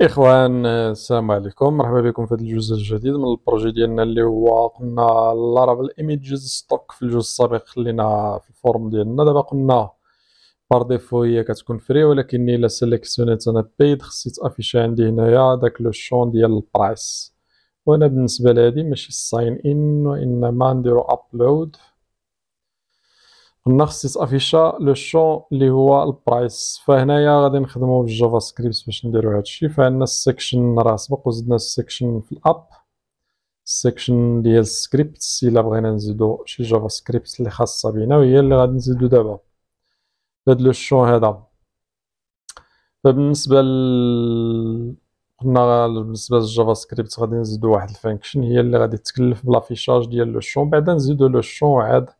اخوان السلام عليكم مرحبا بكم في هذا الجزء الجديد من البروجي ديالنا اللي هو قلنا لارافيل ايميجز ستوك في الجزء السابق خلينا في الفورم ديالنا دابا قلنا بار ديفو هي كتكون فري ولكن الا سيليكسيونيت انا بيد خصني تافيشي عندي هنايا داك لو شون ديال البرايس وانا بالنسبه لهادي ماشي ساين ان وانما نديرو ابلود قلنا افيشا لو شون اللي هو البرايس فهنايا غادي نخدمو بالجافا سكريبت باش نديرو هادشي فعندنا السكشن راه سبق وزدنا السكشن في الاب السكشن ديال السكريبت الا بغينا نزيدو شي جافا سكريبت اللي خاصه بينا وهي اللي غادي نزيدو دابا هاد لو شون هذا فبالنسبه ل... قلنا بالنسبه للجافا سكريبت غادي نزيدو واحد الفانكشن هي اللي غادي تكلف بلافيشاج ديال لو شون بعدا نزيدو لو شون عاد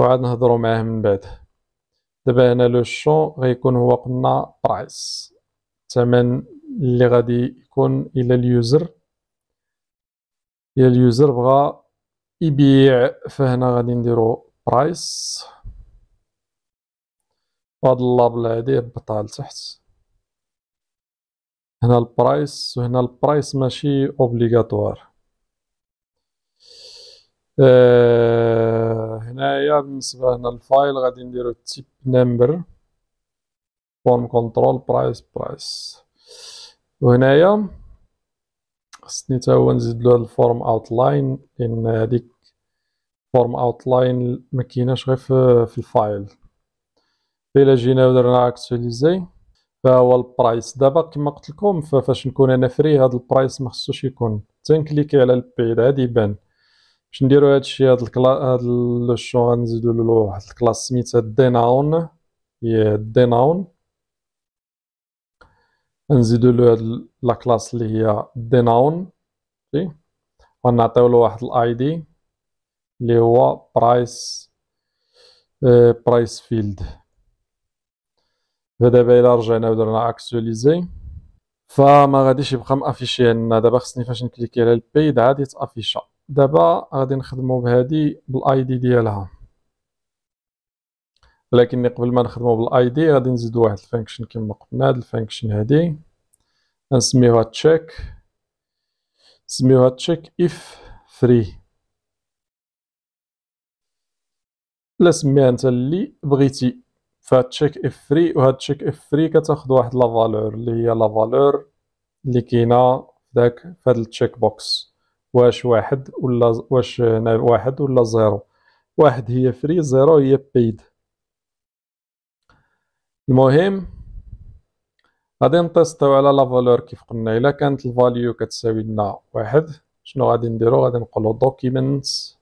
وعاد نهضروا معاه من بعد دابا هنا لو شون غيكون هو قلنا برايس الثمن اللي غادي يكون الى اليوزر الى اليوزر بغا يبيع فهنا غادي نديرو برايس وهاد اللابل هادي هبطها لتحت هنا البرايس وهنا البرايس ماشي اوبليغاتوار آه، هنايا بالنسبة هنا الفايل غادي نديرو تيب نمبر فورم كنترول برايس برايس وهنايا خصني تا هو نزيد له هاد الفورم اوتلاين لان هاديك فورم اوتلاين مكيناش غير في, الفايل الا جينا ودرنا اكتواليزي فهو البرايس دابا كما قلت لكم فاش نكون انا فري هاد البرايس ما خصوش يكون تنكليكي على البيد هذا يبان باش نديرو هادشي هاد الكلا هاد لو شون غنزيدو له واحد الكلاس سميتها ديناون هي ديناون نزيدو له هاد لا كلاس اللي هي ديناون صافي ونعطيو له واحد الاي دي اللي هو برايس برايس فيلد فدابا الا رجعنا ودرنا اكسوليزي فما غاديش يبقى مافيشي عندنا دابا خصني فاش نكليكي على البيد عاد يتافيشا دابا غادي نخدمو بهادي بالاي دي ديالها ولكن قبل ما نخدمو بالاي دي غادي نزيد واحد الفانكشن كما قلنا هاد الفانكشن هادي نسميوها تشيك نسميوها تشيك اف فري لا سميها انت اللي بغيتي فهاد تشيك اف فري وهاد تشيك اف فري كتاخد واحد لا فالور اللي هي لا فالور اللي كاينه داك فهاد التشيك بوكس واش واحد ولا واش واحد ولا زيرو واحد هي فري زيرو هي بيد المهم غادي نتيستيو على لا فالور كيف قلنا الا كانت الفاليو كتساوي لنا واحد شنو غادي نديرو غادي نقولو دوكيمنتس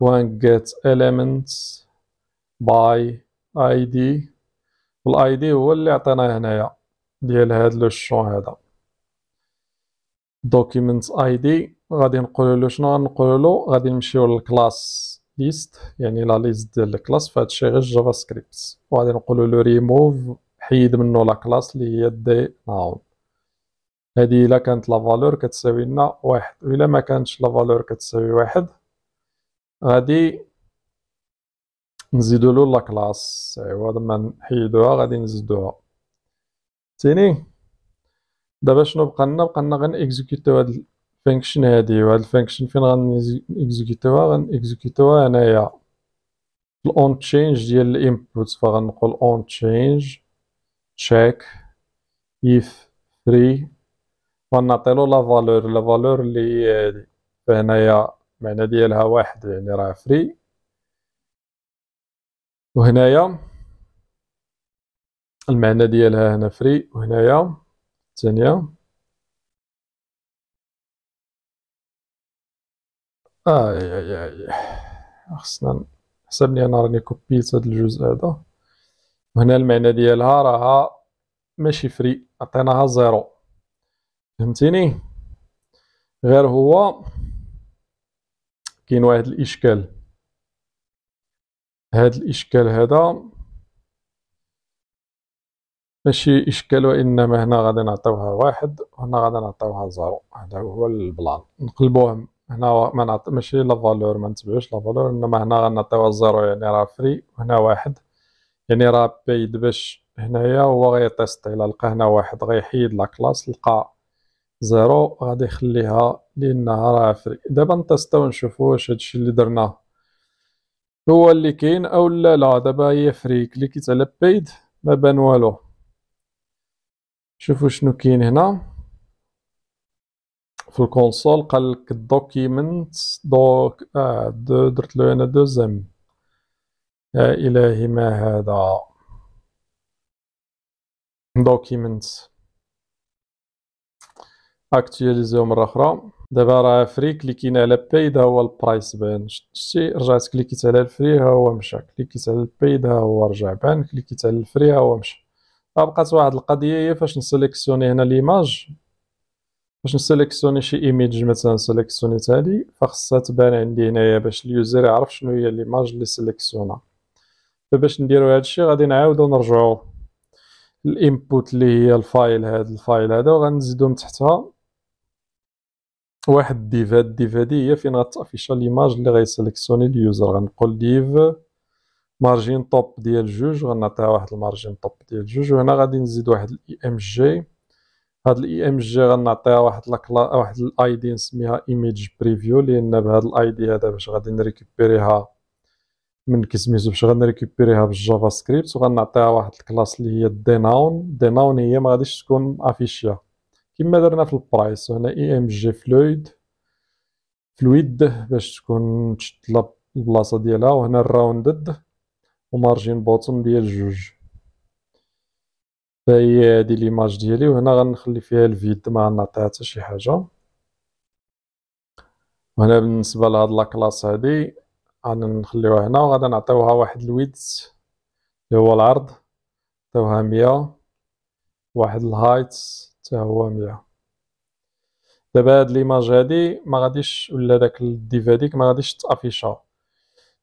بوان جيت اليمنتس باي اي دي والاي دي هو اللي عطيناه هنايا ديال هاد لو شون هذا document id غادي نقول له شنو غنقول له غادي نمشيو للكلاس ليست يعني لا ليست ديال الكلاس فهادشي غير جافا سكريبت وغادي نقول له ريموف حيد منه لا كلاس اللي هي دي ناون هادي الا كانت لا فالور كتساوي لنا واحد الا ما كانتش لا فالور كتساوي واحد غادي نزيدو له لا كلاس ايوا ما نحيدوها غادي نزيدوها تاني دابا شنو بقى لنا بقى لنا غنيكزيكيتيو هاد الفانكشن هادي وهاد الفانكشن فين غنيكزيكيتيوها غنيكزيكيتيوها هنايا الاون تشينج ديال الانبوت فغنقول اون تشينج تشيك 3 فري له لا فالور لا فالور اللي هي هادي فهنايا المعنى ديالها واحد يعني راه فري وهنايا المعنى ديالها هنا فري وهنايا الثانية آي آي آي خصنا حسبني أنا راني كوبيت هاد الجزء هذا وهنا المعنى ديالها راها ماشي فري عطيناها زيرو فهمتيني غير هو كاين واحد الإشكال هاد الإشكال هذا ماشي اشكال وانما هنا غادي نعطيوها واحد وهنا غادي نعطيوها زيرو هذا هو البلان نقلبوهم هنا ما نعط... ماشي لا فالور ما نتبعوش لا فالور انما هنا غنعطيوها زيرو يعني راه فري وهنا واحد يعني راه بايد باش هنايا هو غيطيست الى لقى هنا واحد غيحيد لا كلاس لقى زيرو غادي يخليها لانها راه فري دابا نطيستو نشوفو واش هادشي اللي درناه هو اللي كاين او لا لا دابا هي فري كليكيت على بايد ما بان والو شوفوا شنو كاين هنا في الكونسول قال لك دوكيمنت دوك آه دو درت له انا دوزيم يا الهي ما هذا دوكيمنت اكتواليزيو مره اخرى دابا راه فري كليكينا على باي دا هو البرايس بان شتي رجعت كليكيت على الفري ها هو مشى كليكيت على الباي دا هو رجع بان كليكيت على الفري ها هو مشى بقات واحد القضيه هي فاش نسيليكسيوني هنا ليماج باش نسيليكسيوني شي ايميج مثلا سيليكسيوني هادي فخصها تبان عندي هنايا باش اليوزر يعرف شنو هي ليماج اللي سيليكسيونا فباش نديرو هادشي غادي نعاودو نرجعو الانبوت اللي هي الفايل هاد الفايل هذا وغنزيدو من تحتها واحد ديف هاد ديف هادي هي فين غتافيشا ليماج اللي غيسيليكسيوني اليوزر غنقول ديف مارجين طوب ديال جوج غنعطيها واحد المارجين طوب ديال جوج وهنا غادي نزيد واحد الاي ام e جي هاد الاي ام e جي غنعطيها واحد الكلا واحد الاي دي نسميها ايميج بريفيو لان بهاد الاي دي هذا باش غادي نريكوبيريها من كسميتو باش غنريكوبيريها بالجافا سكريبت وغنعطيها واحد الكلاس اللي هي ديناون ديناون هي ما غاديش تكون افيشيا كما درنا في البرايس هنا اي ام جي فلويد فلويد باش تكون تشد البلاصه ديالها وهنا الراوندد ومارجين بوتوم ديال جوج فهي هادي ليماج ديالي وهنا غنخلي فيها الفيد ما غنعطيها حتى شي حاجه وهنا بالنسبه لهاد لاكلاس هادي هادي غنخليوها هنا وغادا نعطيوها واحد الويدز اللي هو العرض نعطيوها 100 واحد الهايت حتى هو 100 دابا هاد ليماج هادي ما غاديش ولا داك الديف هاديك ما غاديش تافيشا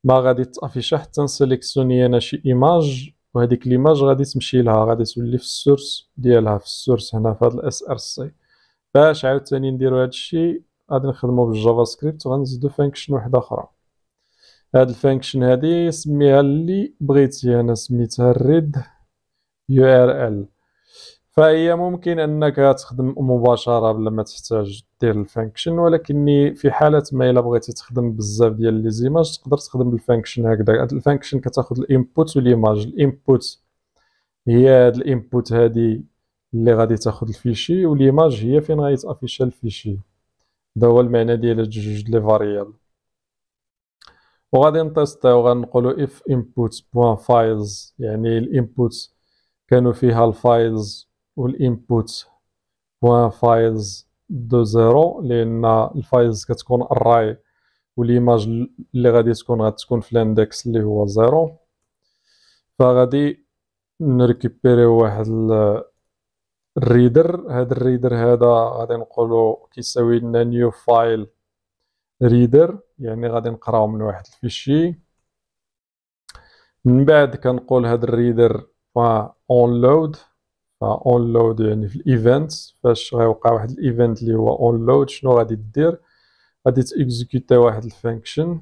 ما غادي تافيشا حتى نسيليكسيوني انا شي ايماج وهذيك ليماج غادي تمشي لها غادي تولي في السورس ديالها في السورس هنا في هذا الاس ار سي باش عاوتاني نديرو هذا الشيء غادي نخدمو بالجافا سكريبت وغنزيدو فانكشن وحده اخرى هاد الفانكشن هادي سميها اللي بغيتي انا سميتها ريد يو ار ال فهي ممكن انك تخدم مباشره بلا ما تحتاج دير الفانكشن ولكن في حاله ما الا بغيتي تخدم بزاف ديال لي زيماج تقدر تخدم بالفانكشن هكذا الفانكشن كتاخذ الانبوت والايماج الانبوت هي هاد الانبوت هادي اللي غادي تاخذ الفيشي والايماج هي فين غيتافيشا الفيشي هذا هو المعنى ديال هاد جوج لي فاريابل وغادي نتيستيو غنقولو اف انبوت فايلز يعني الانبوت كانوا فيها الفايلز والانبوت بوان فايلز دو زيرو لان الفايلز كتكون الراي والايماج اللي غادي تكون غتكون في الاندكس اللي هو زيرو فغادي نريكوبيري واحد الريدر هذا الريدر هذا غادي نقولو كيساوي لنا نيو فايل ريدر يعني غادي نقراو من واحد الفيشي من بعد كنقول هذا الريدر اون لود اون لود يعني في الايفنت فاش غيوقع واحد الايفنت اللي هو اون لود شنو غادي دير غادي تيكزيكوت واحد الفانكشن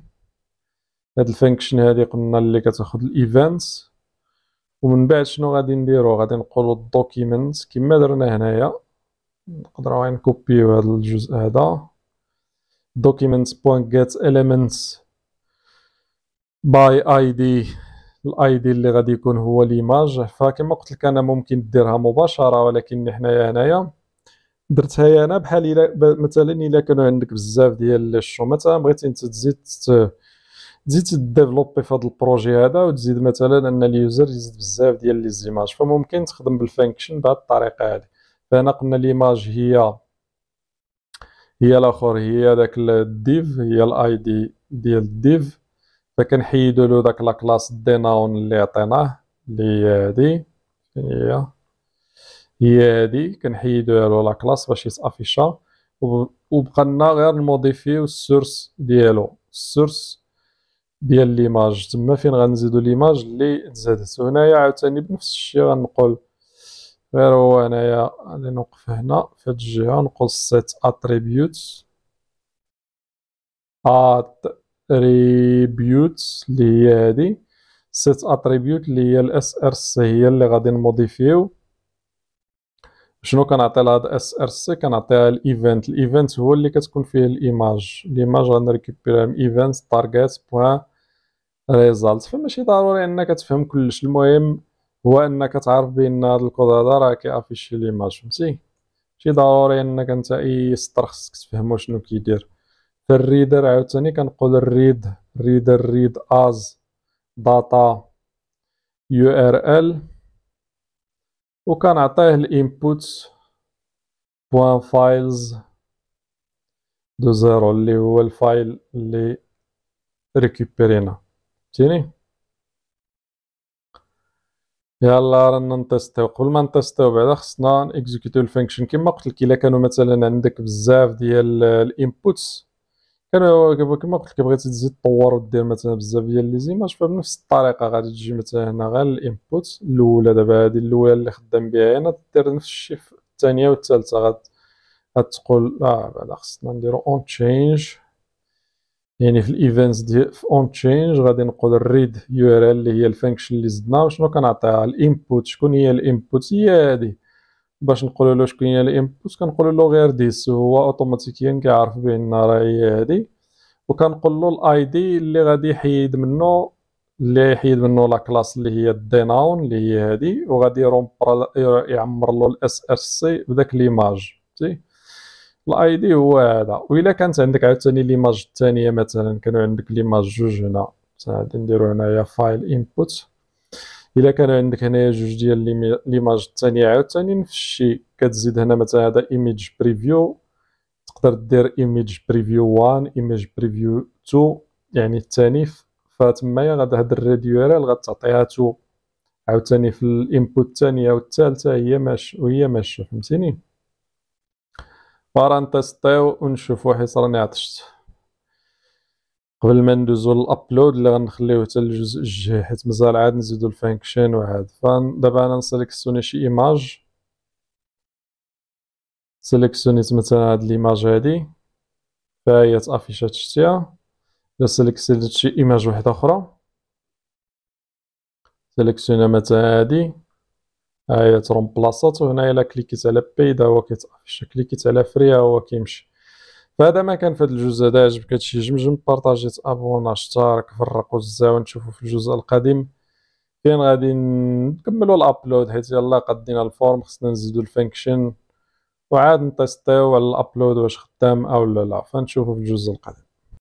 هاد الفانكشن هادي قلنا اللي كتاخد الايفنت ومن بعد شنو غادي نديرو غادي نقولو الدوكيمنت كما درنا هنايا نقدر غير نكوبيو هاد الجزء هذا documents.getElements by id الاي دي اللي غادي يكون هو ليماج فكما قلت لك انا ممكن ديرها مباشره ولكن حنايا هنايا درتها انا بحال الا مثلا الا كانوا عندك بزاف ديال الشومات بغيتي انت تزيد تزيد تديفلوبي في هذا البروجي هذا وتزيد مثلا ان اليوزر يزيد بزاف ديال لي زيماج فممكن تخدم بالفانكشن بهذه الطريقه هذه فهنا قلنا ليماج هي هي الاخر هي داك الديف هي الاي دي ديال الديف فكنحيدو له داك لاكلاس ديناون اللي عطيناه اللي هي هادي هي هي هادي كنحيدوها له لاكلاس باش يتافيشا وبقى لنا غير نموديفيو السورس ديالو السورس ديال ليماج تما فين غنزيدو ليماج اللي تزادت هنايا عاوتاني بنفس الشيء غنقول غير هو هنايا غادي نوقف هنا في هاد الجهه نقول سيت اتريبيوت ات اتريبيوت اللي هي هادي سيت اتريبيوت اللي هي الاس ار سي هي اللي غادي نموديفيو شنو كنعطي لهاد اس ار سي كنعطيها الايفنت الايفنت هو اللي كتكون فيه الايماج الايماج غنريكوبيريها من ايفنت تارجت بوان ريزالت فماشي ضروري انك تفهم كلش المهم هو انك تعرف بان هاد الكود هذا راه كيافيشي ليماج فهمتي ماشي ضروري انك انت اي سطر خصك تفهمو شنو كيدير في الريدر عاوتاني كنقول الريد ريدر ريد از داتا يو ار ال وكنعطيه الانبوت بوان فايلز دو زيرو اللي هو الفايل اللي ريكوبيرينا فهمتيني يلا رانا نتيستيو قبل ما نتيستيو بعدا خصنا نيكزيكوتيو الفانكشن كيما قلت لك الا كانوا مثلا عندك بزاف ديال الانبوتس كان كما قلت لك بغيتي تزيد تطور ودير مثلا بزاف ديال لي زيماج فبنفس الطريقه غادي تجي مثلا هنا غير الانبوت الاولى دابا هذه الاولى اللي خدام بها هنا دير نفس الشيء في الثانيه والثالثه غاد تقول اه بعدا خصنا نديرو اون تشينج يعني في الايفنتس ديال في اون تشينج غادي نقول ريد يو ار ال اللي هي الفانكشن اللي زدنا وشنو كنعطيها الانبوت شكون هي الانبوت هي هذه باش نقولوا له شكون هي الانبوت كنقولوا له غير ديس وهو اوتوماتيكيا كيعرف بان راه هي هذه وكنقول له الاي دي اللي غادي يحيد منه اللي يحيد منه لا كلاس اللي هي الديناون اللي هي هذه وغادي يعمر له الاس ار سي بداك ليماج فهمتي الاي دي هو هذا والا كانت عندك عاوتاني ليماج الثانيه مثلا كانوا عندك ليماج جوج هنا غادي نديرو هنايا فايل انبوت الا كان عندك هنايا جوج ديال ليماج الثانيه عاوتاني نفس الشيء كتزيد هنا مثلا هذا ايميج بريفيو تقدر دير ايميج بريفيو 1 ايميج بريفيو 2 يعني الثاني فتمايا غادا هاد الراديو ريال غتعطيها تو عاوتاني في الانبوت الثانيه والثالثه هي ماش وهي ماشيه فهمتيني بارانتيستيو ونشوفو حيت راني عطشت قبل ما ندوزو للابلود اللي غنخليوه حتى للجزء الجاي حيت مازال عاد نزيدو الفانكشن وعاد فدابا انا نسيليكسيوني شي ايماج سيليكسيونيت مثلا هاد ليماج هادي فهي تافيشات شتيها الا سيليكسيونيت شي ايماج وحده اخرى سيليكسيوني مثلا هادي هاهي ترومبلاصات وهنا الا كليكيت على بي دا هو كيتافيش كليكيت على فري هو كيمشي فهذا ما كان في هذا الجزء هذا عجبك هادشي جمجم بارطاجيت تابونا اشترك فرق وزاو نشوفو في الجزء القادم فين غادي نكملو الابلود حيت يلا قدينا الفورم خصنا نزيدو الفانكشن وعاد نتيستيو على الابلود واش خدام او لا لا فنشوفو في الجزء القادم